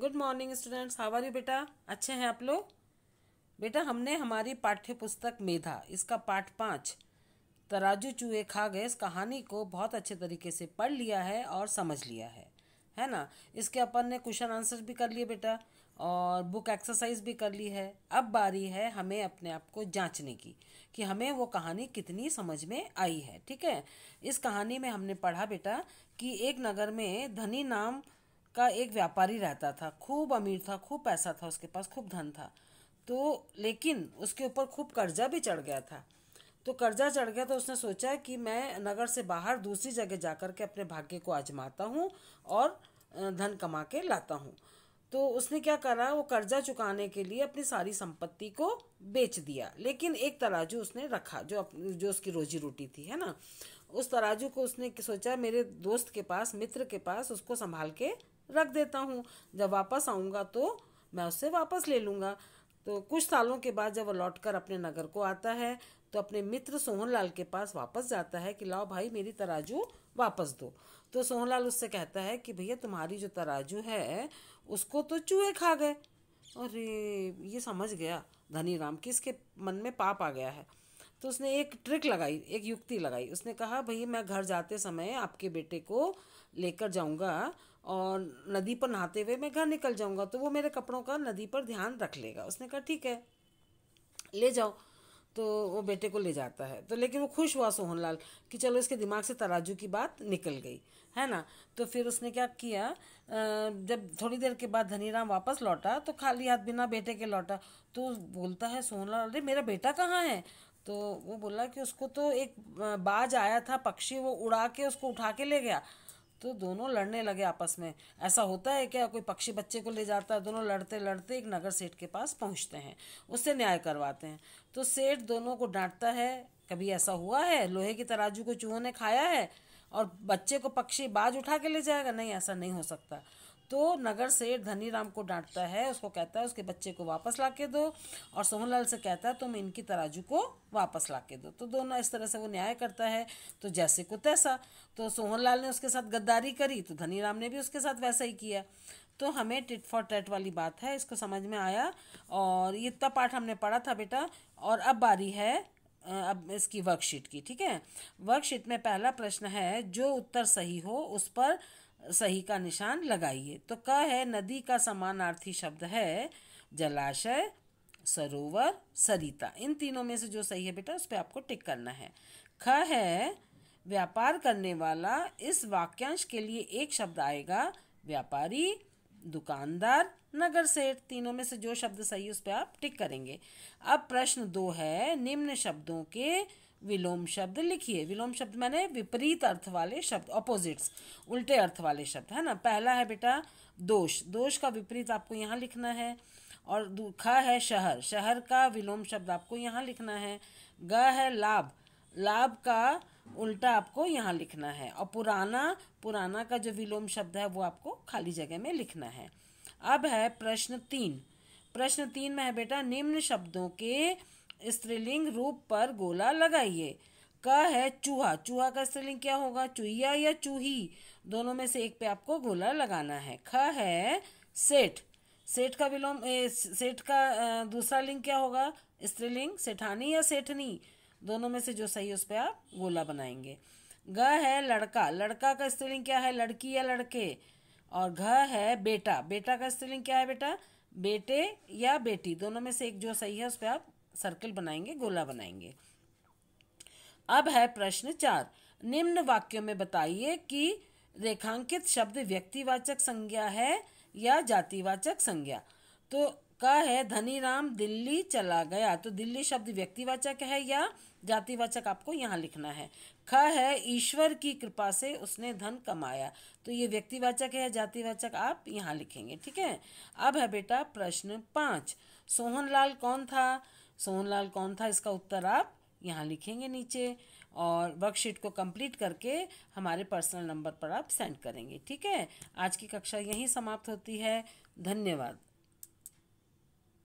good morning students how are you बेटा अच्छे हैं आप लोग बेटा हमने हमारी पाठ्य पुस्तक मेधा इसका पाठ पाँच तराजू चूहे खा गए इस कहानी को बहुत अच्छे तरीके से पढ़ लिया है और समझ लिया है है ना इसके अपन ने क्वेश्चन आंसर भी कर लिए बेटा और बुक एक्सरसाइज भी कर ली है अब बारी है हमें अपने आप को जांचने की कि हमें वो कहानी कितनी समझ में आई है ठीक है इस कहानी में हमने पढ़ा बेटा कि एक नगर में धनी नाम का एक व्यापारी रहता था खूब अमीर था खूब पैसा था उसके पास खूब धन था तो लेकिन उसके ऊपर खूब कर्जा भी चढ़ गया था तो कर्जा चढ़ गया तो उसने सोचा कि मैं नगर से बाहर दूसरी जगह जाकर के अपने भाग्य को आजमाता हूँ और धन कमा के लाता हूँ तो उसने क्या करा वो कर्जा चुकाने के लिए अपनी सारी संपत्ति को बेच दिया लेकिन एक तराजू उसने रखा जो अपनी जो उसकी रोजी रोटी थी है ना उस तराजू को उसने सोचा मेरे दोस्त के पास मित्र के पास उसको संभाल के रख देता हूँ जब वापस आऊँगा तो मैं उससे वापस ले लूँगा तो कुछ सालों के बाद जब वह लौट कर अपने नगर को आता है तो अपने मित्र सोहनलाल के पास वापस जाता है कि लाओ भाई मेरी तराजू वापस दो तो सोहनलाल उससे कहता है कि भैया तुम्हारी जो तराजू है उसको तो चूहे खा गए अरे ये समझ गया धनी राम कि इसके मन में पाप आ गया है तो उसने एक ट्रिक लगाई एक युक्ति लगाई उसने कहा भैया मैं घर जाते समय आपके बेटे को लेकर जाऊंगा और नदी पर नहाते हुए मैं घर निकल जाऊंगा तो वो मेरे कपड़ों का नदी पर ध्यान रख लेगा उसने कहा ठीक है ले जाओ तो वो बेटे को ले जाता है तो लेकिन वो खुश हुआ सोहनलाल कि चलो इसके दिमाग से तराजू की बात निकल गई है ना तो फिर उसने क्या किया जब थोड़ी देर के बाद धनीराम वापस लौटा तो खाली हाथ बिना बेटे के लौटा तो बोलता है सोहनलाल अरे मेरा बेटा कहाँ है तो वो बोला कि उसको तो एक बाज आया था पक्षी वो उड़ा के उसको उठा के ले गया तो दोनों लड़ने लगे आपस में ऐसा होता है क्या कोई पक्षी बच्चे को ले जाता है दोनों लड़ते लड़ते एक नगर सेठ के पास पहुंचते हैं उससे न्याय करवाते हैं तो सेठ दोनों को डांटता है कभी ऐसा हुआ है लोहे की तराजू को चूहों ने खाया है और बच्चे को पक्षी बाज उठा के ले जाएगा नहीं ऐसा नहीं हो सकता तो नगर सेठ राम को डांटता है उसको कहता है उसके बच्चे को वापस ला के दो और सोहनलाल से कहता है तुम इनकी तराजू को वापस ला के दो तो दोनों इस तरह से वो न्याय करता है तो जैसे को तैसा तो सोहनलाल ने उसके साथ गद्दारी करी तो राम ने भी उसके साथ वैसा ही किया तो हमें टिट फॉर टेट वाली बात है इसको समझ में आया और ये इतना पाठ हमने पढ़ा था बेटा और अब बारी है अब इसकी वर्कशीट की ठीक है वर्कशीट में पहला प्रश्न है जो उत्तर सही हो उस पर सही का निशान लगाइए तो क है नदी का समानार्थी शब्द है जलाशय सरोवर सरिता इन तीनों में से जो सही है बेटा उस पर आपको टिक करना है ख है व्यापार करने वाला इस वाक्यांश के लिए एक शब्द आएगा व्यापारी दुकानदार नगर सेठ तीनों में से जो शब्द सही है उस पर आप टिक करेंगे अब प्रश्न दो है निम्न शब्दों के विलोम शब्द लिखिए विलोम शब्द मैंने विपरीत अर्थ वाले शब्द अपोजिट्स उल्टे अर्थ वाले शब्द है ना पहला है बेटा दोष दोष का विपरीत आपको यहाँ लिखना है और खा है शहर शहर का विलोम शब्द आपको यहाँ लिखना है ग है लाभ लाभ का उल्टा आपको यहाँ लिखना है और पुराना पुराना का जो विलोम शब्द है वो आपको खाली जगह में लिखना है अब है प्रश्न तीन प्रश्न तीन में है बेटा निम्न शब्दों के स्त्रीलिंग रूप पर गोला लगाइए क है चूहा चूहा का स्त्रीलिंग क्या होगा चूहिया या चूही दोनों में से एक पे आपको गोला लगाना है ख है सेठ सेठ का विलोम सेठ का दूसरा लिंग क्या होगा स्त्रीलिंग सेठानी या सेठनी दोनों में से जो सही उस पर आप गोला बनाएंगे ग है लड़का लड़का का स्त्रीलिंग क्या है लड़की या लड़के और घ है बेटा बेटा का स्त्रीलिंग क्या है बेटा बेटे या बेटी दोनों में से एक जो सही है उस पर आप सर्कल बनाएंगे गोला बनाएंगे अब है प्रश्न चार निम्न वाक्यों में बताइए कि रेखांकित शब्द व्यक्तिवाचक संज्ञा है या जातिवाचक संज्ञा तो का है राम दिल्ली चला गया तो दिल्ली शब्द व्यक्तिवाचक है या जातिवाचक आपको यहाँ लिखना है ख है ईश्वर की कृपा से उसने धन कमाया तो ये व्यक्तिवाचक है या जातिवाचक आप यहाँ लिखेंगे ठीक है अब है बेटा प्रश्न पाँच सोहनलाल कौन था सोहनलाल कौन था इसका उत्तर आप यहाँ लिखेंगे नीचे और वर्कशीट को कंप्लीट करके हमारे पर्सनल नंबर पर आप सेंड करेंगे ठीक है आज की कक्षा यहीं समाप्त होती है धन्यवाद